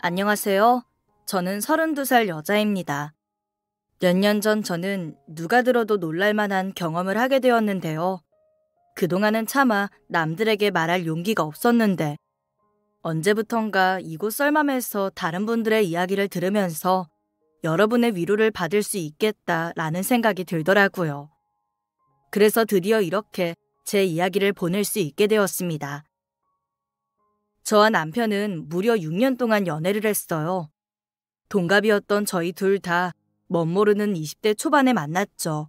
안녕하세요. 저는 32살 여자입니다. 몇 년 전 저는 누가 들어도 놀랄만한 경험을 하게 되었는데요. 그동안은 차마 남들에게 말할 용기가 없었는데, 언제부턴가 이곳 썰맘에서 다른 분들의 이야기를 들으면서 여러분의 위로를 받을 수 있겠다라는 생각이 들더라고요. 그래서 드디어 이렇게 제 이야기를 보낼 수 있게 되었습니다. 저와 남편은 무려 6년 동안 연애를 했어요. 동갑이었던 저희 둘 다 멋모르는 20대 초반에 만났죠.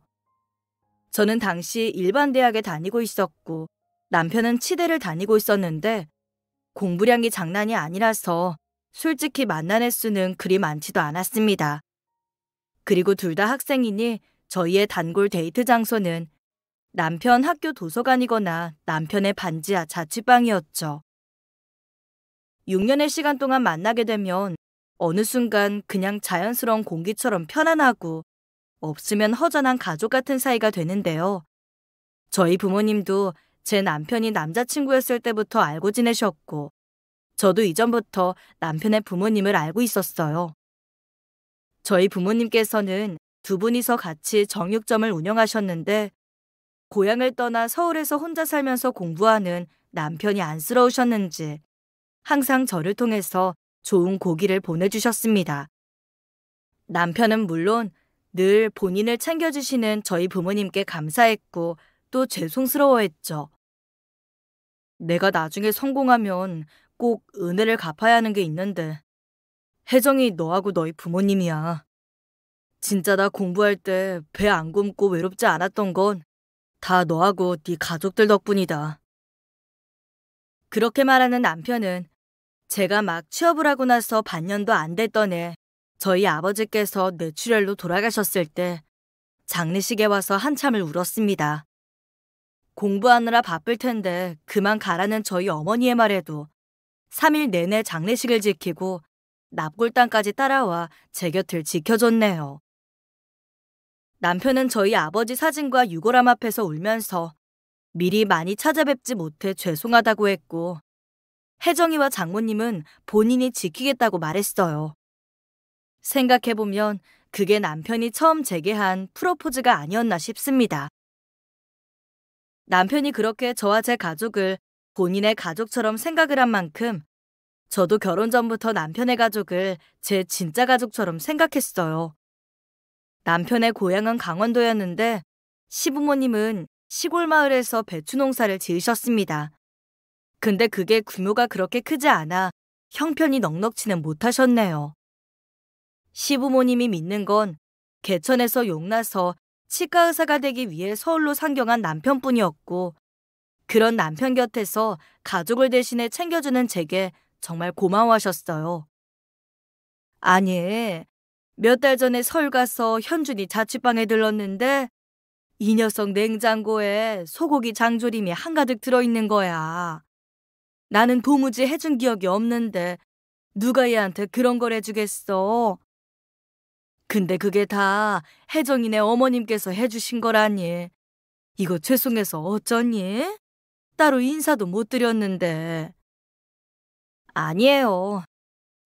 저는 당시 일반 대학에 다니고 있었고 남편은 치대를 다니고 있었는데 공부량이 장난이 아니라서 솔직히 만난 횟수는 그리 많지도 않았습니다. 그리고 둘 다 학생이니 저희의 단골 데이트 장소는 남편 학교 도서관이거나 남편의 반지하 자취방이었죠. 6년의 시간 동안 만나게 되면 어느 순간 그냥 자연스러운 공기처럼 편안하고 없으면 허전한 가족 같은 사이가 되는데요. 저희 부모님도 제 남편이 남자친구였을 때부터 알고 지내셨고, 저도 이전부터 남편의 부모님을 알고 있었어요. 저희 부모님께서는 두 분이서 같이 정육점을 운영하셨는데, 고향을 떠나 서울에서 혼자 살면서 공부하는 남편이 안쓰러우셨는지, 항상 저를 통해서 좋은 고기를 보내주셨습니다. 남편은 물론 늘 본인을 챙겨주시는 저희 부모님께 감사했고 또 죄송스러워했죠. 내가 나중에 성공하면 꼭 은혜를 갚아야 하는 게 있는데. 혜정이 너하고 너희 부모님이야. 진짜 나 공부할 때 배 안 굶고 외롭지 않았던 건 다 너하고 네 가족들 덕분이다. 그렇게 말하는 남편은 제가 막 취업을 하고 나서 반년도 안 됐던 해 저희 아버지께서 뇌출혈로 돌아가셨을 때 장례식에 와서 한참을 울었습니다. 공부하느라 바쁠 텐데 그만 가라는 저희 어머니의 말에도 3일 내내 장례식을 지키고 납골당까지 따라와 제 곁을 지켜줬네요. 남편은 저희 아버지 사진과 유골함 앞에서 울면서 미리 많이 찾아뵙지 못해 죄송하다고 했고 혜정이와 장모님은 본인이 지키겠다고 말했어요. 생각해보면 그게 남편이 처음 제게 한 프로포즈가 아니었나 싶습니다. 남편이 그렇게 저와 제 가족을 본인의 가족처럼 생각을 한 만큼 저도 결혼 전부터 남편의 가족을 제 진짜 가족처럼 생각했어요. 남편의 고향은 강원도였는데 시부모님은 시골 마을에서 배추 농사를 지으셨습니다. 근데 그게 규모가 그렇게 크지 않아 형편이 넉넉치는 못하셨네요. 시부모님이 믿는 건 개천에서 용나서 치과 의사가 되기 위해 서울로 상경한 남편뿐이었고 그런 남편 곁에서 가족을 대신해 챙겨주는 제게 정말 고마워하셨어요. 아니, 몇 달 전에 서울 가서 현준이 자취방에 들렀는데 이 녀석 냉장고에 소고기 장조림이 한가득 들어있는 거야. 나는 도무지 해준 기억이 없는데 누가 얘한테 그런 걸 해주겠어. 근데 그게 다 혜정이네 어머님께서 해주신 거라니. 이거 죄송해서 어쩌니? 따로 인사도 못 드렸는데. 아니에요.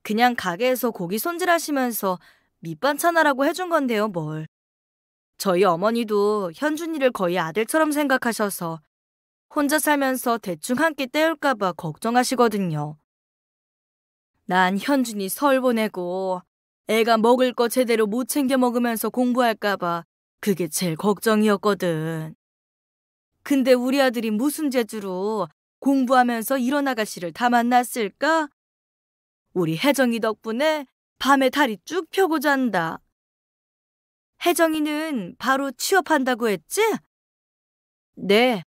그냥 가게에서 고기 손질하시면서 밑반찬 하라고 해준 건데요, 뭘. 저희 어머니도 현준이를 거의 아들처럼 생각하셔서 혼자 살면서 대충 한끼 때울까봐 걱정하시거든요. 난 현준이 설 보내고 애가 먹을 거 제대로 못 챙겨 먹으면서 공부할까봐 그게 제일 걱정이었거든. 근데 우리 아들이 무슨 재주로 공부하면서 이런 아가씨를 다 만났을까? 우리 혜정이 덕분에 밤에 다리 쭉 펴고 잔다. 혜정이는 바로 취업한다고 했지? 네.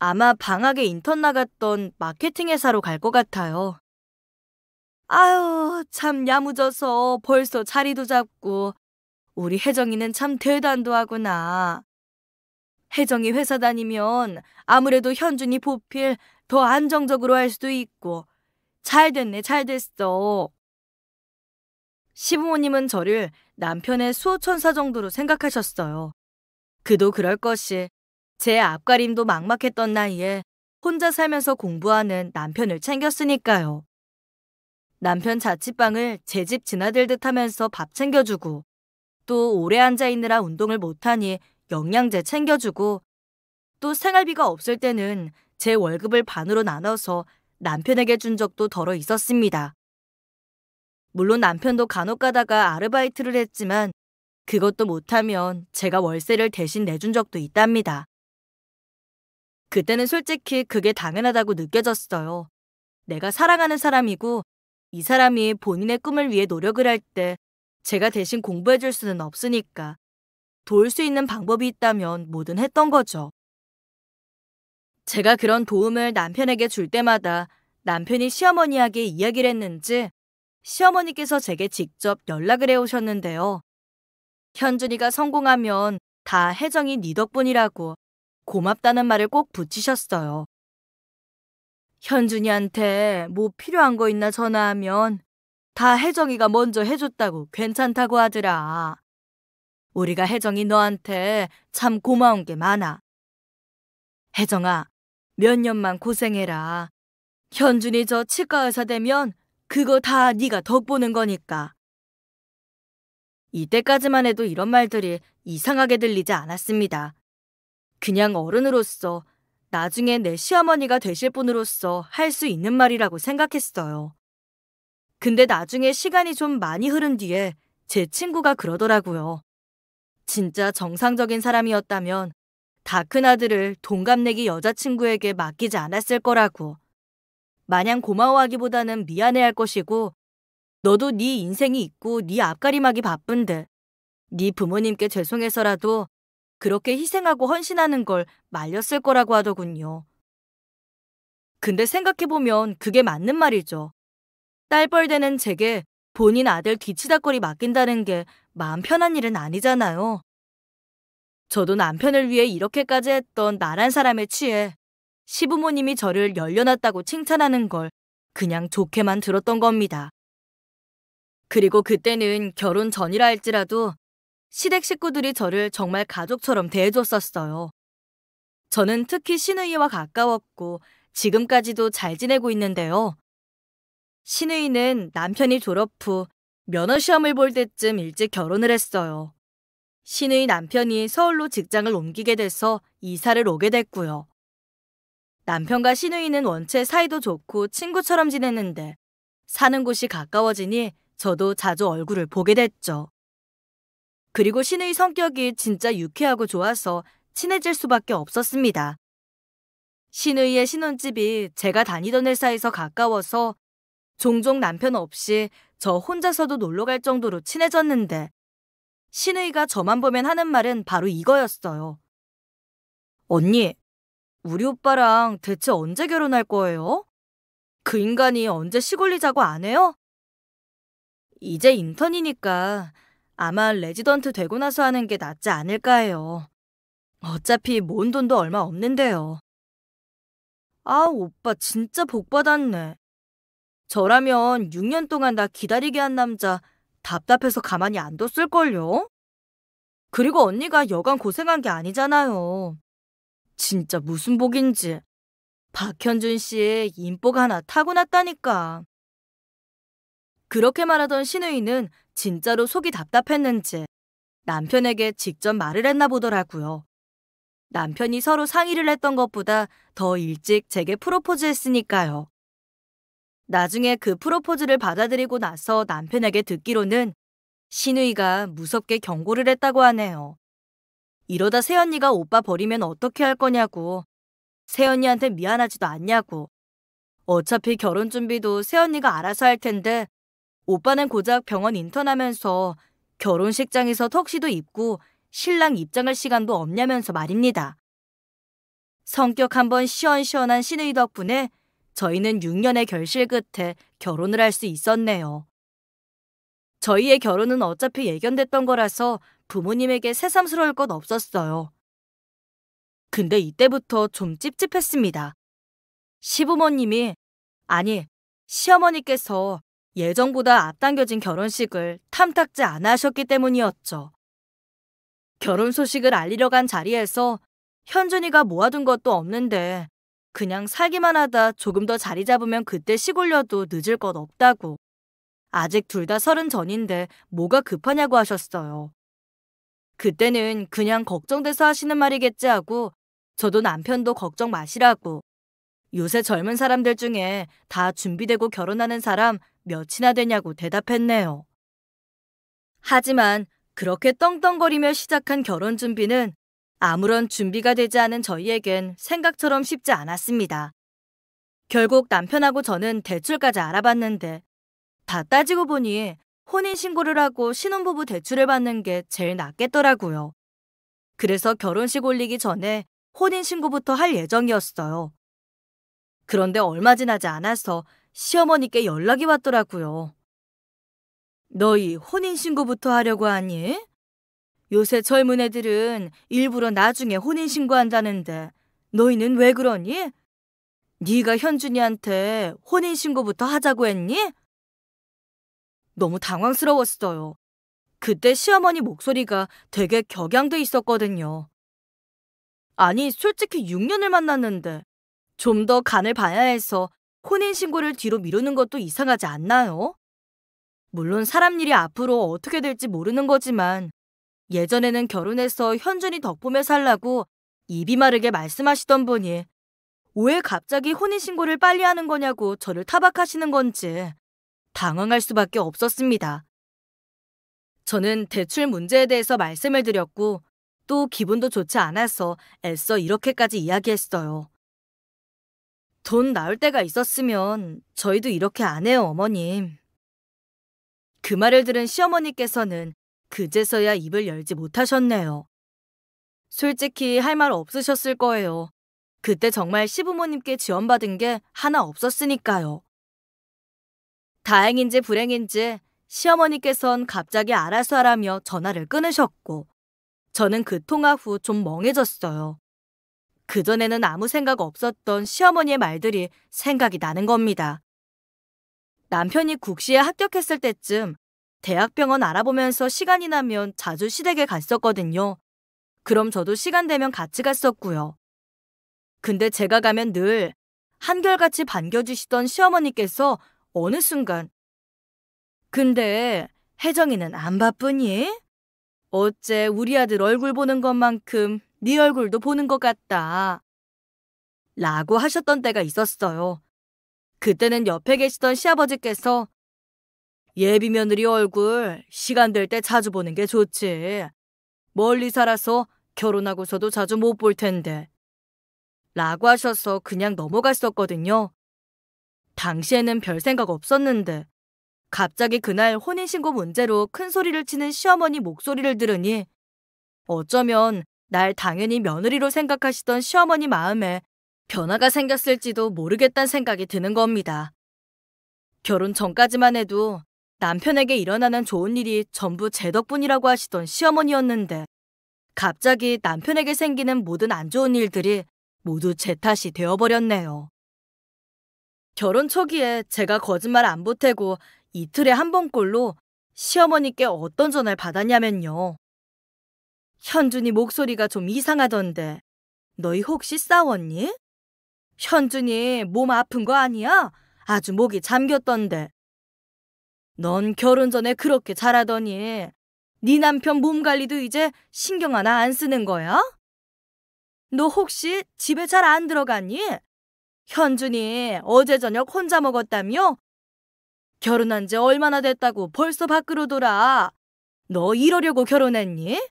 아마 방학에 인턴 나갔던 마케팅 회사로 갈 것 같아요. 아유, 참 야무져서 벌써 자리도 잡고. 우리 혜정이는 참 대단도 하구나. 혜정이 회사 다니면 아무래도 현준이 보필 더 안정적으로 할 수도 있고. 잘 됐네, 잘 됐어. 시부모님은 저를 남편의 수호천사 정도로 생각하셨어요. 그도 그럴 것이 제 앞가림도 막막했던 나이에 혼자 살면서 공부하는 남편을 챙겼으니까요. 남편 자취방을 제 집 지나들 듯 하면서 밥 챙겨주고 또 오래 앉아있느라 운동을 못하니 영양제 챙겨주고 또 생활비가 없을 때는 제 월급을 반으로 나눠서 남편에게 준 적도 덜어 있었습니다. 물론 남편도 간혹 가다가 아르바이트를 했지만 그것도 못하면 제가 월세를 대신 내준 적도 있답니다. 그때는 솔직히 그게 당연하다고 느껴졌어요. 내가 사랑하는 사람이고 이 사람이 본인의 꿈을 위해 노력을 할 때 제가 대신 공부해줄 수는 없으니까 도울 수 있는 방법이 있다면 뭐든 했던 거죠. 제가 그런 도움을 남편에게 줄 때마다 남편이 시어머니에게 이야기를 했는지 시어머니께서 제게 직접 연락을 해오셨는데요. 현준이가 성공하면 다 혜정이 네 덕분이라고 고맙다는 말을 꼭 붙이셨어요. 현준이한테 뭐 필요한 거 있나 전화하면 다 혜정이가 먼저 해줬다고 괜찮다고 하더라. 우리가 혜정이 너한테 참 고마운 게 많아. 혜정아, 몇 년만 고생해라. 현준이 저 치과 의사 되면 그거 다 네가 덕보는 거니까. 이때까지만 해도 이런 말들이 이상하게 들리지 않았습니다. 그냥 어른으로서 나중에 내 시어머니가 되실 분으로서 할 수 있는 말이라고 생각했어요. 근데 나중에 시간이 좀 많이 흐른 뒤에 제 친구가 그러더라고요. 진짜 정상적인 사람이었다면 다 큰 아들을 동갑내기 여자친구에게 맡기지 않았을 거라고. 마냥 고마워하기보다는 미안해할 것이고 너도 네 인생이 있고 네 앞가림하기 바쁜데 네 부모님께 죄송해서라도 그렇게 희생하고 헌신하는 걸 말렸을 거라고 하더군요. 근데 생각해보면 그게 맞는 말이죠. 딸벌대는 제게 본인 아들 뒤치다거리 맡긴다는 게 마음 편한 일은 아니잖아요. 저도 남편을 위해 이렇게까지 했던 나란 사람에 취해 시부모님이 저를 열려놨다고 칭찬하는 걸 그냥 좋게만 들었던 겁니다. 그리고 그때는 결혼 전이라 할지라도 시댁 식구들이 저를 정말 가족처럼 대해줬었어요. 저는 특히 신의와 가까웠고 지금까지도 잘 지내고 있는데요. 신의는 남편이 졸업 후 면허 시험을 볼 때쯤 일찍 결혼을 했어요. 신의 남편이 서울로 직장을 옮기게 돼서 이사를 오게 됐고요. 남편과 신우이는 원체 사이도 좋고 친구처럼 지냈는데 사는 곳이 가까워지니 저도 자주 얼굴을 보게 됐죠. 그리고 신우이 성격이 진짜 유쾌하고 좋아서 친해질 수밖에 없었습니다. 신우이의 신혼집이 제가 다니던 회사에서 가까워서 종종 남편 없이 저 혼자서도 놀러 갈 정도로 친해졌는데 신우이가 저만 보면 하는 말은 바로 이거였어요. 언니, 우리 오빠랑 대체 언제 결혼할 거예요? 그 인간이 언제 시골리자고 안 해요? 이제 인턴이니까 아마 레지던트 되고 나서 하는 게 낫지 않을까 해요. 어차피 모은 돈도 얼마 없는데요. 아, 오빠 진짜 복 받았네. 저라면 6년 동안 나 기다리게 한 남자 답답해서 가만히 안 뒀을걸요? 그리고 언니가 여간 고생한 게 아니잖아요. 진짜 무슨 복인지. 박현준 씨의 인복 하나 타고났다니까. 그렇게 말하던 신우이는 진짜로 속이 답답했는지 남편에게 직접 말을 했나 보더라고요. 남편이 서로 상의를 했던 것보다 더 일찍 제게 프로포즈했으니까요. 나중에 그 프로포즈를 받아들이고 나서 남편에게 듣기로는 신우이가 무섭게 경고를 했다고 하네요. 이러다 세연이가 오빠 버리면 어떻게 할 거냐고. 세연이한테 미안하지도 않냐고. 어차피 결혼 준비도 세연이가 알아서 할 텐데 오빠는 고작 병원 인턴하면서 결혼식장에서 턱시도 입고 신랑 입장할 시간도 없냐면서 말입니다. 성격 한번 시원시원한 신의 덕분에 저희는 6년의 결실 끝에 결혼을 할 수 있었네요. 저희의 결혼은 어차피 예견됐던 거라서 부모님에게 새삼스러울 것 없었어요. 근데 이때부터 좀 찝찝했습니다. 시부모님이, 아니, 시어머니께서 예전보다 앞당겨진 결혼식을 탐탁지 않아 하셨기 때문이었죠. 결혼 소식을 알리러 간 자리에서 현준이가 모아둔 것도 없는데 그냥 살기만 하다 조금 더 자리 잡으면 그때 시골려도 늦을 것 없다고. 아직 둘 다 서른 전인데 뭐가 급하냐고 하셨어요. 그때는 그냥 걱정돼서 하시는 말이겠지 하고 저도 남편도 걱정 마시라고. 요새 젊은 사람들 중에 다 준비되고 결혼하는 사람 몇이나 되냐고 대답했네요. 하지만 그렇게 떵떵거리며 시작한 결혼 준비는 아무런 준비가 되지 않은 저희에겐 생각처럼 쉽지 않았습니다. 결국 남편하고 저는 대출까지 알아봤는데 다 따지고 보니 혼인신고를 하고 신혼부부 대출을 받는 게 제일 낫겠더라고요. 그래서 결혼식 올리기 전에 혼인신고부터 할 예정이었어요. 그런데 얼마 지나지 않아서 시어머니께 연락이 왔더라고요. 너희 혼인신고부터 하려고 하니? 요새 젊은 애들은 일부러 나중에 혼인신고한다는데 너희는 왜 그러니? 네가 현준이한테 혼인신고부터 하자고 했니? 너무 당황스러웠어요. 그때 시어머니 목소리가 되게 격양돼 있었거든요. 아니, 솔직히 6년을 만났는데 좀 더 간을 봐야 해서 혼인신고를 뒤로 미루는 것도 이상하지 않나요? 물론 사람 일이 앞으로 어떻게 될지 모르는 거지만 예전에는 결혼해서 현준이 덕보에 살라고 입이 마르게 말씀하시던 분이 왜 갑자기 혼인신고를 빨리 하는 거냐고 저를 타박하시는 건지 당황할 수밖에 없었습니다. 저는 대출 문제에 대해서 말씀을 드렸고 또 기분도 좋지 않아서 애써 이렇게까지 이야기했어요. 돈 나올 때가 있었으면 저희도 이렇게 안 해요, 어머님. 그 말을 들은 시어머니께서는 그제서야 입을 열지 못하셨네요. 솔직히 할 말 없으셨을 거예요. 그때 정말 시부모님께 지원받은 게 하나 없었으니까요. 다행인지 불행인지 시어머니께선 갑자기 알아서 하라며 전화를 끊으셨고 저는 그 통화 후 좀 멍해졌어요. 그전에는 아무 생각 없었던 시어머니의 말들이 생각이 나는 겁니다. 남편이 국시에 합격했을 때쯤 대학병원 알아보면서 시간이 나면 자주 시댁에 갔었거든요. 그럼 저도 시간 되면 같이 갔었고요. 근데 제가 가면 늘 한결같이 반겨주시던 시어머니께서 어느 순간 근데 혜정이는 안 바쁘니? 어째 우리 아들 얼굴 보는 것만큼 네 얼굴도 보는 것 같다. 라고 하셨던 때가 있었어요. 그때는 옆에 계시던 시아버지께서 예비 며느리 얼굴 시간 될 때 자주 보는 게 좋지. 멀리 살아서 결혼하고서도 자주 못 볼 텐데. 라고 하셔서 그냥 넘어갔었거든요. 당시에는 별 생각 없었는데 갑자기 그날 혼인신고 문제로 큰 소리를 치는 시어머니 목소리를 들으니 어쩌면 날 당연히 며느리로 생각하시던 시어머니 마음에 변화가 생겼을지도 모르겠다는 생각이 드는 겁니다. 결혼 전까지만 해도 남편에게 일어나는 좋은 일이 전부 제 덕분이라고 하시던 시어머니였는데 갑자기 남편에게 생기는 모든 안 좋은 일들이 모두 제 탓이 되어버렸네요. 결혼 초기에 제가 거짓말 안 보태고 이틀에 한 번꼴로 시어머니께 어떤 전화를 받았냐면요. 현준이 목소리가 좀 이상하던데 너희 혹시 싸웠니? 현준이 몸 아픈 거 아니야? 아주 목이 잠겼던데. 넌 결혼 전에 그렇게 잘하더니 네 남편 몸 관리도 이제 신경 하나 안 쓰는 거야? 너 혹시 집에 잘 안 들어갔니? 현준이 어제 저녁 혼자 먹었다며? 결혼한 지 얼마나 됐다고 벌써 밖으로 돌아. 너 이러려고 결혼했니?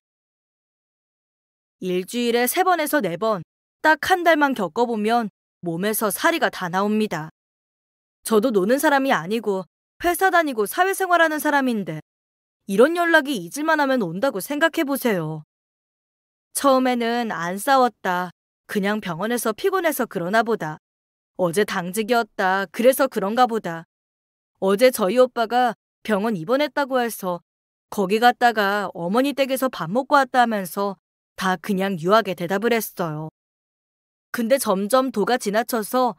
일주일에 세 번에서 네 번, 딱 한 달만 겪어보면 몸에서 사리가 다 나옵니다. 저도 노는 사람이 아니고 회사 다니고 사회생활하는 사람인데 이런 연락이 잊을만 하면 온다고 생각해보세요. 처음에는 안 싸웠다. 그냥 병원에서 피곤해서 그러나 보다 어제 당직이었다. 그래서 그런가 보다. 어제 저희 오빠가 병원 입원했다고 해서 거기 갔다가 어머니 댁에서 밥 먹고 왔다 하면서 다 그냥 유하게 대답을 했어요. 근데 점점 도가 지나쳐서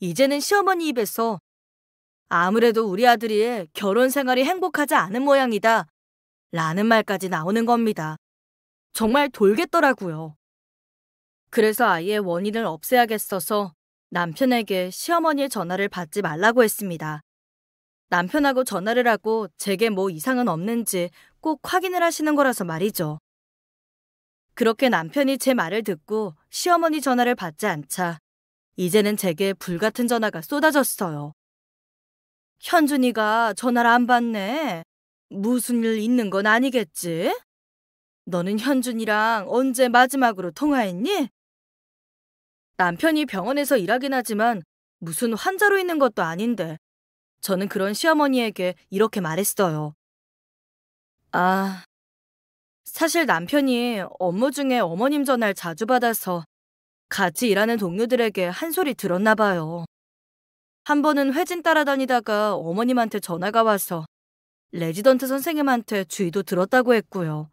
이제는 시어머니 입에서 아무래도 우리 아들이 결혼 생활이 행복하지 않은 모양이다. 라는 말까지 나오는 겁니다. 정말 돌겠더라고요. 그래서 아예 원인을 없애야겠어서 남편에게 시어머니의 전화를 받지 말라고 했습니다. 남편하고 전화를 하고 제게 뭐 이상은 없는지 꼭 확인을 하시는 거라서 말이죠. 그렇게 남편이 제 말을 듣고 시어머니 전화를 받지 않자 이제는 제게 불같은 전화가 쏟아졌어요. 현준이가 전화를 안 받네. 무슨 일 있는 건 아니겠지? 너는 현준이랑 언제 마지막으로 통화했니? 남편이 병원에서 일하긴 하지만 무슨 환자로 있는 것도 아닌데 저는 그런 시어머니에게 이렇게 말했어요. 아, 사실 남편이 업무 중에 어머님 전화를 자주 받아서 같이 일하는 동료들에게 한 소리 들었나 봐요. 한 번은 회진 따라다니다가 어머님한테 전화가 와서 레지던트 선생님한테 주의도 들었다고 했고요.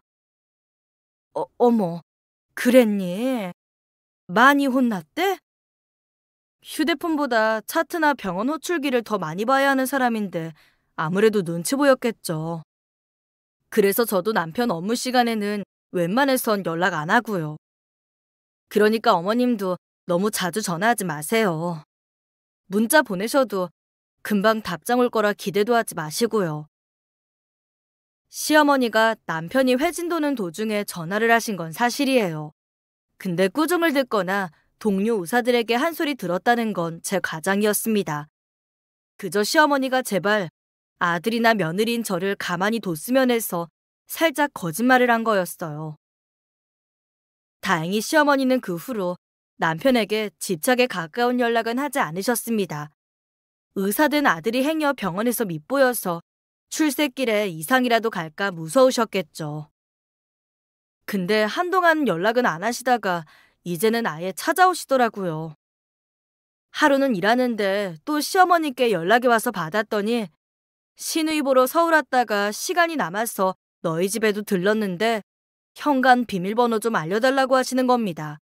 어, 어머, 그랬니? 많이 혼났대? 휴대폰보다 차트나 병원 호출기를 더 많이 봐야 하는 사람인데 아무래도 눈치 보였겠죠. 그래서 저도 남편 업무 시간에는 웬만해선 연락 안 하고요. 그러니까 어머님도 너무 자주 전화하지 마세요. 문자 보내셔도 금방 답장 올 거라 기대도 하지 마시고요. 시어머니가 남편이 회진 도는 도중에 전화를 하신 건 사실이에요. 근데 꾸중을 듣거나 동료 의사들에게한 소리 들었다는 건 제 과장이었습니다. 그저 시어머니가 제발 아들이나 며느리인 저를 가만히 뒀으면 해서 살짝 거짓말을 한 거였어요. 다행히 시어머니는 그 후로 남편에게 집착에 가까운 연락은 하지 않으셨습니다. 의사된 아들이 행여 병원에서 밉보여서 출세길에 이상이라도 갈까 무서우셨겠죠. 근데 한동안 연락은 안 하시다가 이제는 아예 찾아오시더라고요. 하루는 일하는데 또 시어머니께 연락이 와서 받았더니 신의 보러 서울 왔다가 시간이 남아서 너희 집에도 들렀는데 현관 비밀번호 좀 알려달라고 하시는 겁니다.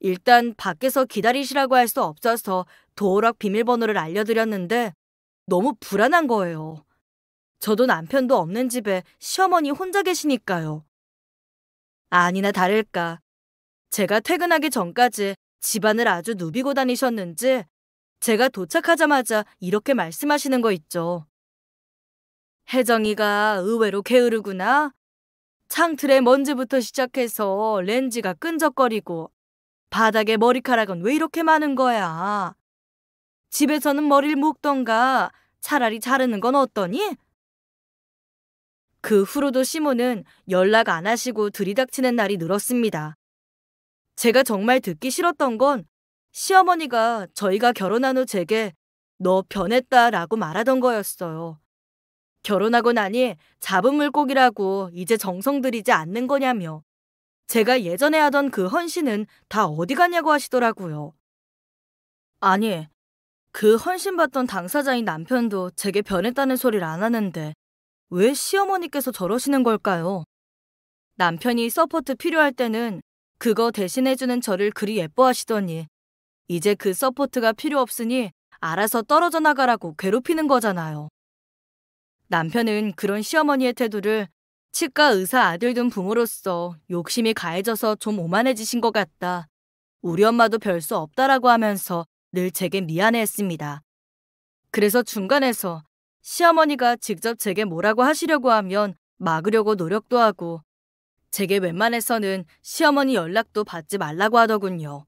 일단 밖에서 기다리시라고 할 수 없어서 도어락 비밀번호를 알려드렸는데 너무 불안한 거예요. 저도 남편도 없는 집에 시어머니 혼자 계시니까요. 아니나 다를까. 제가 퇴근하기 전까지 집안을 아주 누비고 다니셨는지 제가 도착하자마자 이렇게 말씀하시는 거 있죠. 혜정이가 의외로 게으르구나. 창틀에 먼지부터 시작해서 렌즈가 끈적거리고 바닥에 머리카락은 왜 이렇게 많은 거야. 집에서는 머리를 묶던가 차라리 자르는 건 어떠니? 그 후로도 시몬은 연락 안 하시고 들이닥치는 날이 늘었습니다. 제가 정말 듣기 싫었던 건 시어머니가 저희가 결혼한 후 제게 너 변했다 라고 말하던 거였어요. 결혼하고 나니 잡은 물고기라고 이제 정성 들이지 않는 거냐며 제가 예전에 하던 그 헌신은 다 어디 갔냐고 하시더라고요. 아니, 그 헌신 받던 당사자인 남편도 제게 변했다는 소리를 안 하는데 왜 시어머니께서 저러시는 걸까요? 남편이 서포트 필요할 때는 그거 대신해주는 저를 그리 예뻐하시더니 이제 그 서포트가 필요 없으니 알아서 떨어져 나가라고 괴롭히는 거잖아요. 남편은 그런 시어머니의 태도를 치과 의사 아들 둔 부모로서 욕심이 가해져서 좀 오만해지신 것 같다. 우리 엄마도 별 수 없다라고 하면서 늘 제게 미안해했습니다. 그래서 중간에서 시어머니가 직접 제게 뭐라고 하시려고 하면 막으려고 노력도 하고 제게 웬만해서는 시어머니 연락도 받지 말라고 하더군요.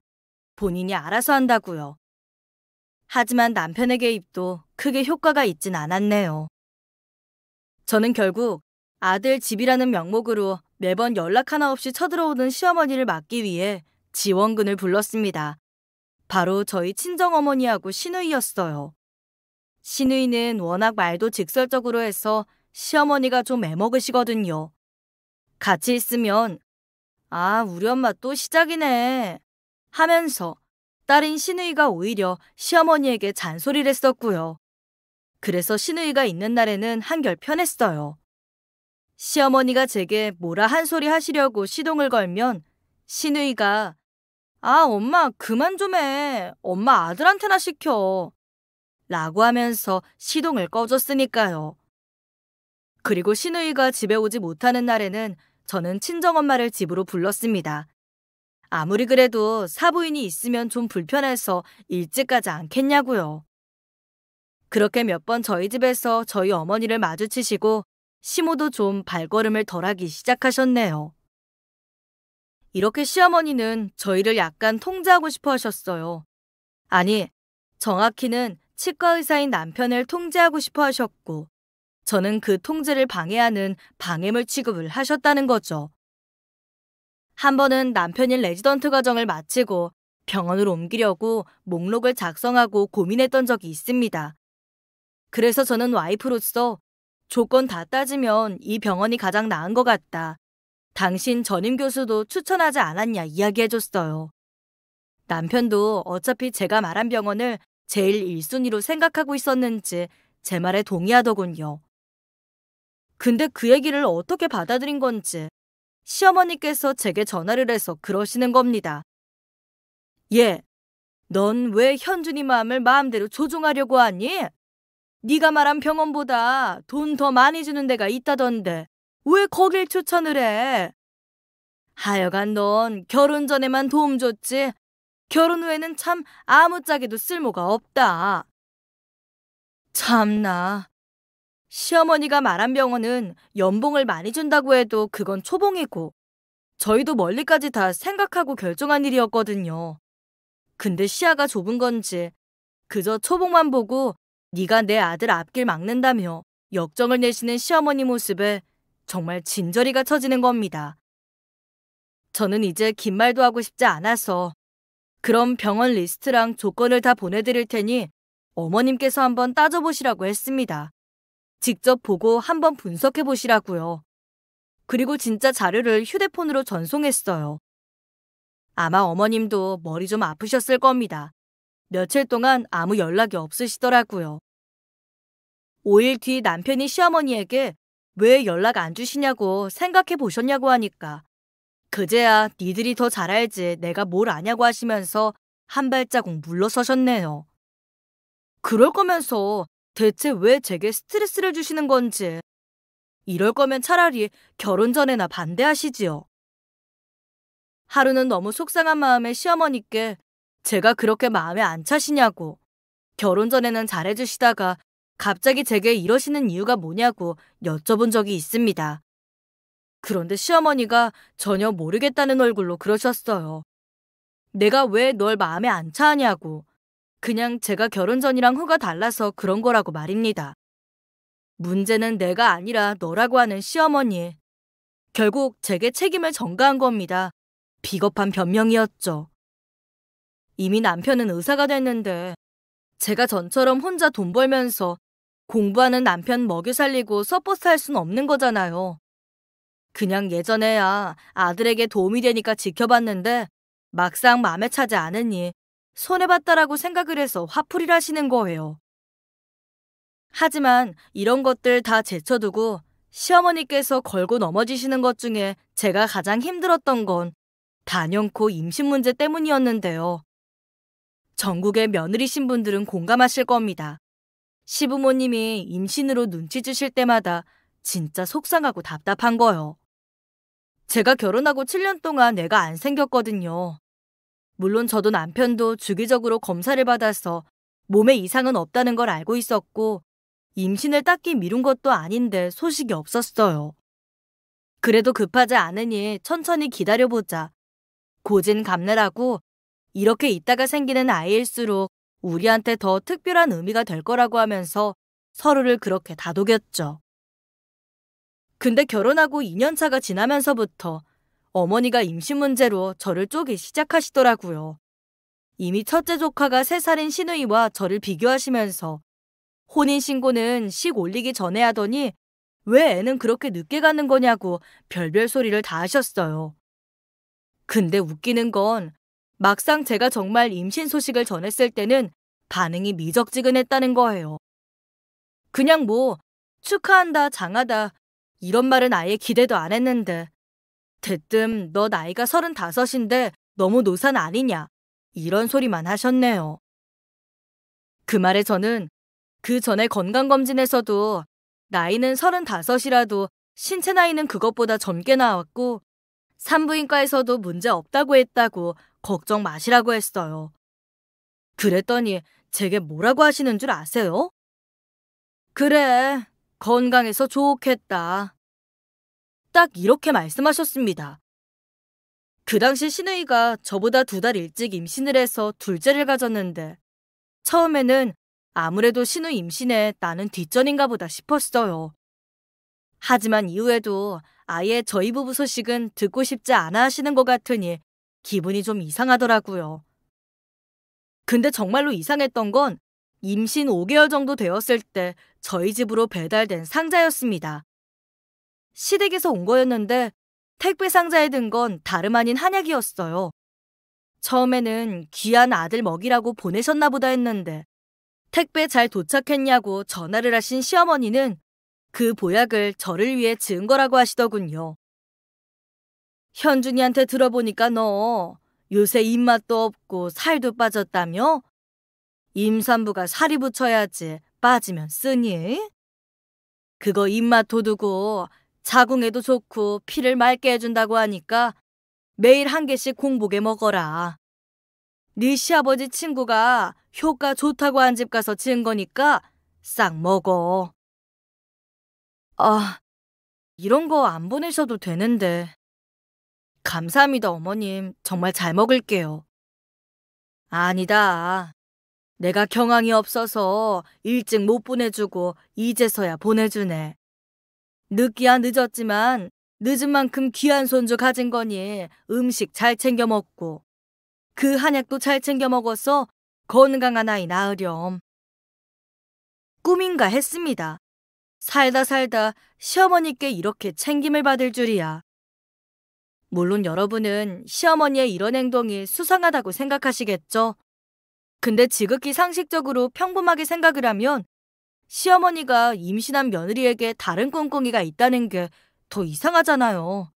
본인이 알아서 한다고요. 하지만 남편에게입도 크게 효과가 있진 않았네요. 저는 결국 아들 집이라는 명목으로 매번 연락 하나 없이 쳐들어오는 시어머니를 막기 위해 지원군을 불렀습니다. 바로 저희 친정어머니하고 시누이였어요. 시누이는 워낙 말도 직설적으로 해서 시어머니가 좀 애먹으시거든요. 같이 있으면 아, 우리 엄마 또 시작이네 하면서 딸인 시누이가 오히려 시어머니에게 잔소리를 했었고요. 그래서 시누이가 있는 날에는 한결 편했어요. 시어머니가 제게 뭐라 한 소리 하시려고 시동을 걸면 시누이가 아, 엄마 그만 좀 해. 엄마 아들한테나 시켜. 라고 하면서 시동을 꺼줬으니까요. 그리고 신우이가 집에 오지 못하는 날에는 저는 친정엄마를 집으로 불렀습니다. 아무리 그래도 사부인이 있으면 좀 불편해서 일찍 가지 않겠냐고요. 그렇게 몇 번 저희 집에서 저희 어머니를 마주치시고 시모도 좀 발걸음을 덜하기 시작하셨네요. 이렇게 시어머니는 저희를 약간 통제하고 싶어 하셨어요. 아니, 정확히는 치과 의사인 남편을 통제하고 싶어 하셨고, 저는 그 통제를 방해하는 방해물 취급을 하셨다는 거죠. 한 번은 남편인 레지던트 과정을 마치고 병원을 옮기려고 목록을 작성하고 고민했던 적이 있습니다. 그래서 저는 와이프로서 조건 다 따지면 이 병원이 가장 나은 것 같다. 당신 전임 교수도 추천하지 않았냐 이야기해줬어요. 남편도 어차피 제가 말한 병원을 제일 1순위로 생각하고 있었는지 제 말에 동의하더군요. 근데 그 얘기를 어떻게 받아들인 건지 시어머니께서 제게 전화를 해서 그러시는 겁니다. 예, 넌 왜 현준이 마음을 마음대로 조종하려고 하니? 네가 말한 병원보다 돈 더 많이 주는 데가 있다던데 왜 거길 추천을 해? 하여간 넌 결혼 전에만 도움 줬지 결혼 후에는 참 아무짝에도 쓸모가 없다. 참나. 시어머니가 말한 병원은 연봉을 많이 준다고 해도 그건 초봉이고 저희도 멀리까지 다 생각하고 결정한 일이었거든요. 근데 시야가 좁은 건지 그저 초봉만 보고 네가 내 아들 앞길 막는다며 역정을 내시는 시어머니 모습에 정말 진저리가 쳐지는 겁니다. 저는 이제 긴 말도 하고 싶지 않아서 그럼 병원 리스트랑 조건을 다 보내드릴 테니 어머님께서 한번 따져보시라고 했습니다. 직접 보고 한번 분석해 보시라고요. 그리고 진짜 자료를 휴대폰으로 전송했어요. 아마 어머님도 머리 좀 아프셨을 겁니다. 며칠 동안 아무 연락이 없으시더라고요. 5일 뒤 남편이 시어머니에게 왜 연락 안 주시냐고 생각해 보셨냐고 하니까 그제야 니들이 더 잘 알지 내가 뭘 아냐고 하시면서 한 발자국 물러서셨네요. 그럴 거면서 대체 왜 제게 스트레스를 주시는 건지. 이럴 거면 차라리 결혼 전에나 반대하시지요. 하루는 너무 속상한 마음에 시어머니께 제가 그렇게 마음에 안 차시냐고 결혼 전에는 잘해주시다가 갑자기 제게 이러시는 이유가 뭐냐고 여쭤본 적이 있습니다. 그런데 시어머니가 전혀 모르겠다는 얼굴로 그러셨어요. 내가 왜 널 마음에 안차냐고 그냥 제가 결혼 전이랑 후가 달라서 그런 거라고 말입니다. 문제는 내가 아니라 너라고 하는 시어머니. 결국 제게 책임을 전가한 겁니다. 비겁한 변명이었죠. 이미 남편은 의사가 됐는데 제가 전처럼 혼자 돈 벌면서 공부하는 남편 먹여 살리고 서포트 할순 없는 거잖아요. 그냥 예전에야 아들에게 도움이 되니까 지켜봤는데 막상 마음에 차지 않으니 손해봤다라고 생각을 해서 화풀이를 하시는 거예요. 하지만 이런 것들 다 제쳐두고 시어머니께서 걸고 넘어지시는 것 중에 제가 가장 힘들었던 건 단연코 임신 문제 때문이었는데요. 전국의 며느리신 분들은 공감하실 겁니다. 시부모님이 임신으로 눈치 주실 때마다 진짜 속상하고 답답한 거요. 제가 결혼하고 7년 동안 애가 안 생겼거든요. 물론 저도 남편도 주기적으로 검사를 받아서 몸에 이상은 없다는 걸 알고 있었고 임신을 딱히 미룬 것도 아닌데 소식이 없었어요. 그래도 급하지 않으니 천천히 기다려보자. 고진 감내라고 이렇게 있다가 생기는 아이일수록 우리한테 더 특별한 의미가 될 거라고 하면서 서로를 그렇게 다독였죠. 근데 결혼하고 2년차가 지나면서부터 어머니가 임신 문제로 저를 쪼기 시작하시더라고요. 이미 첫째 조카가 3살인 신누이와 저를 비교하시면서 혼인신고는 식 올리기 전에 하더니 왜 애는 그렇게 늦게 가는 거냐고 별별 소리를 다 하셨어요. 근데 웃기는 건 막상 제가 정말 임신 소식을 전했을 때는 반응이 미적지근했다는 거예요. 그냥 뭐 축하한다, 장하다 이런 말은 아예 기대도 안 했는데. 대뜸 너 나이가 서른다섯인데 너무 노산 아니냐. 이런 소리만 하셨네요. 그 말에 저는 그 전에 건강검진에서도 나이는 서른다섯이라도 신체 나이는 그것보다 젊게 나왔고 산부인과에서도 문제 없다고 했다고 걱정 마시라고 했어요. 그랬더니 제게 뭐라고 하시는 줄 아세요? 그래, 건강해서 좋겠다. 딱 이렇게 말씀하셨습니다. 그 당시 신의가 저보다 두 달 일찍 임신을 해서 둘째를 가졌는데 처음에는 아무래도 신우 임신에 나는 뒷전인가 보다 싶었어요. 하지만 이후에도 아예 저희 부부 소식은 듣고 싶지 않아 하시는 것 같으니 기분이 좀 이상하더라고요. 근데 정말로 이상했던 건 임신 5개월 정도 되었을 때 저희 집으로 배달된 상자였습니다. 시댁에서 온 거였는데 택배 상자에 든 건 다름 아닌 한약이었어요. 처음에는 귀한 아들 먹이라고 보내셨나 보다 했는데 택배 잘 도착했냐고 전화를 하신 시어머니는 그 보약을 저를 위해 지은 거라고 하시더군요. 현준이한테 들어보니까 너 요새 입맛도 없고 살도 빠졌다며? 임산부가 살이 붙여야지 빠지면 쓰니? 그거 입맛 돋우고 자궁에도 좋고 피를 맑게 해준다고 하니까 매일 한 개씩 공복에 먹어라. 네 시아버지 친구가 효과 좋다고 한 집 가서 지은 거니까 싹 먹어. 아, 이런 거 안 보내셔도 되는데. 감사합니다, 어머님. 정말 잘 먹을게요. 아니다. 내가 경황이 없어서 일찍 못 보내주고 이제서야 보내주네. 늦기야 늦었지만 늦은 만큼 귀한 손주 가진 거니 음식 잘 챙겨 먹고 그 한약도 잘 챙겨 먹어서 건강한 아이 낳으렴. 꿈인가 했습니다. 살다 살다 시어머니께 이렇게 챙김을 받을 줄이야. 물론 여러분은 시어머니의 이런 행동이 수상하다고 생각하시겠죠? 근데 지극히 상식적으로 평범하게 생각을 하면 시어머니가 임신한 며느리에게 다른 꿍꿍이가 있다는 게 더 이상하잖아요.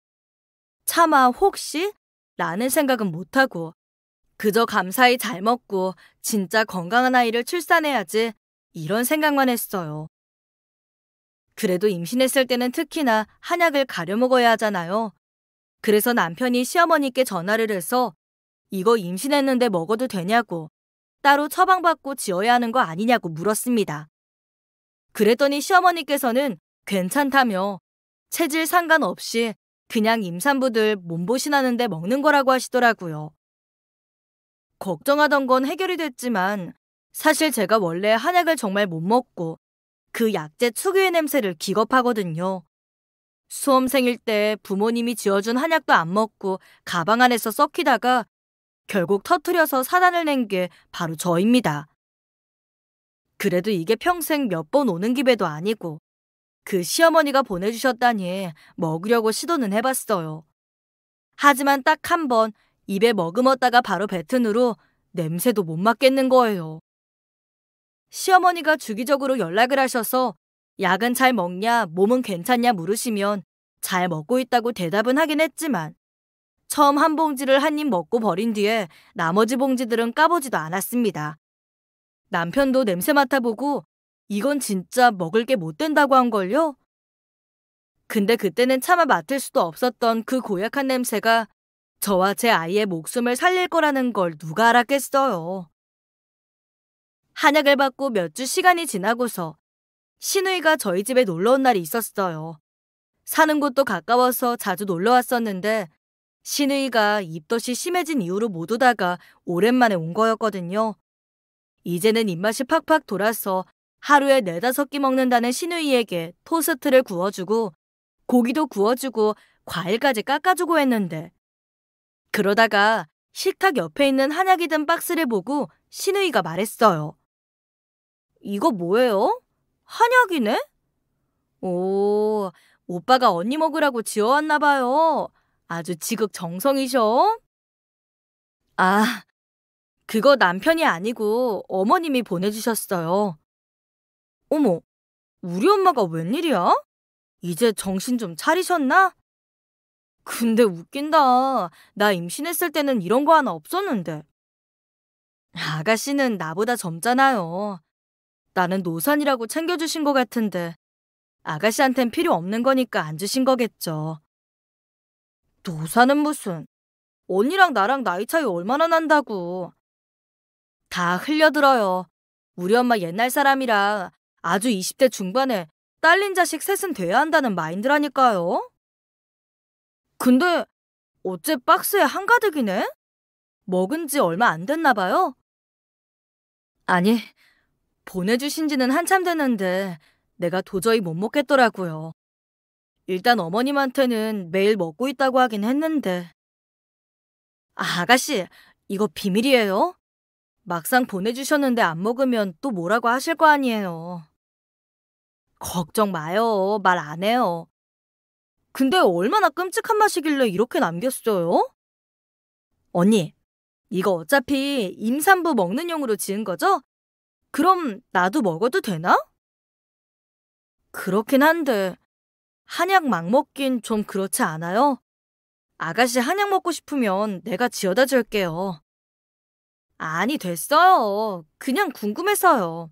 차마 혹시? 라는 생각은 못하고 그저 감사히 잘 먹고 진짜 건강한 아이를 출산해야지 이런 생각만 했어요. 그래도 임신했을 때는 특히나 한약을 가려 먹어야 하잖아요. 그래서 남편이 시어머니께 전화를 해서 이거 임신했는데 먹어도 되냐고 따로 처방받고 지어야 하는 거 아니냐고 물었습니다. 그랬더니 시어머니께서는 괜찮다며 체질 상관없이 그냥 임산부들 몸보신하는데 먹는 거라고 하시더라고요. 걱정하던 건 해결이 됐지만 사실 제가 원래 한약을 정말 못 먹고 그 약재 특유의 냄새를 기겁하거든요. 수험생일 때 부모님이 지어준 한약도 안 먹고 가방 안에서 썩히다가 결국 터트려서 사단을 낸 게 바로 저입니다. 그래도 이게 평생 몇 번 오는 기회도 아니고 그 시어머니가 보내주셨다니 먹으려고 시도는 해봤어요. 하지만 딱 한 번 입에 머금었다가 바로 뱉은으로 냄새도 못 맡겠는 거예요. 시어머니가 주기적으로 연락을 하셔서 약은 잘 먹냐, 몸은 괜찮냐 물으시면 잘 먹고 있다고 대답은 하긴 했지만 처음 한 봉지를 한 입 먹고 버린 뒤에 나머지 봉지들은 까보지도 않았습니다. 남편도 냄새 맡아보고 이건 진짜 먹을 게 못 된다고 한걸요? 근데 그때는 차마 맡을 수도 없었던 그 고약한 냄새가 저와 제 아이의 목숨을 살릴 거라는 걸 누가 알았겠어요. 한약을 받고 몇 주 시간이 지나고서 신우이가 저희 집에 놀러 온 날이 있었어요. 사는 곳도 가까워서 자주 놀러 왔었는데 신의가 입덧이 심해진 이후로 못 오다가 오랜만에 온 거였거든요. 이제는 입맛이 팍팍 돌아서 하루에 네다섯 끼 먹는다는 신의에게 토스트를 구워주고 고기도 구워주고 과일까지 깎아주고 했는데 그러다가 식탁 옆에 있는 한약이 든 박스를 보고 신의가 말했어요. 이거 뭐예요? 한약이네? 오, 오빠가 언니 먹으라고 지어왔나 봐요. 아주 지극정성이셔. 아, 그거 남편이 아니고 어머님이 보내주셨어요. 어머, 우리 엄마가 웬일이야? 이제 정신 좀 차리셨나? 근데 웃긴다. 나 임신했을 때는 이런 거 하나 없었는데. 아가씨는 나보다 젊잖아요. 나는 노산이라고 챙겨주신 것 같은데 아가씨한텐 필요 없는 거니까 안 주신 거겠죠. 도사는 무슨. 언니랑 나랑 나이 차이 얼마나 난다고. 다 흘려들어요. 우리 엄마 옛날 사람이라 아주 20대 중반에 딸린 자식 셋은 돼야 한다는 마인드라니까요. 근데 어째 박스에 한가득이네? 먹은 지 얼마 안 됐나 봐요. 아니, 보내주신 지는 한참 됐는데 내가 도저히 못 먹겠더라고요. 일단 어머님한테는 매일 먹고 있다고 하긴 했는데. 아가씨, 이거 비밀이에요? 막상 보내주셨는데 안 먹으면 또 뭐라고 하실 거 아니에요. 걱정 마요. 말 안 해요. 근데 얼마나 끔찍한 맛이길래 이렇게 남겼어요? 언니, 이거 어차피 임산부 먹는 용으로 지은 거죠? 그럼 나도 먹어도 되나? 그렇긴 한데, 한약 막 먹긴 좀 그렇지 않아요? 아가씨 한약 먹고 싶으면 내가 지어다 줄게요. 아니, 됐어요. 그냥 궁금해서요.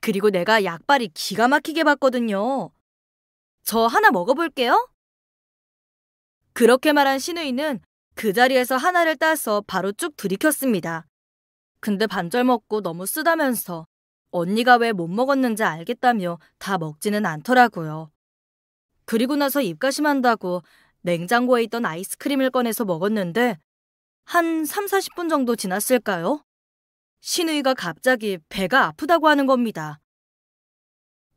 그리고 내가 약발이 기가 막히게 봤거든요. 저 하나 먹어볼게요. 그렇게 말한 신우이는 그 자리에서 하나를 따서 바로 쭉 들이켰습니다. 근데 반절 먹고 너무 쓰다면서 언니가 왜 못 먹었는지 알겠다며 다 먹지는 않더라고요. 그리고 나서 입가심한다고 냉장고에 있던 아이스크림을 꺼내서 먹었는데 한 3, 40분 정도 지났을까요? 신우이가 갑자기 배가 아프다고 하는 겁니다.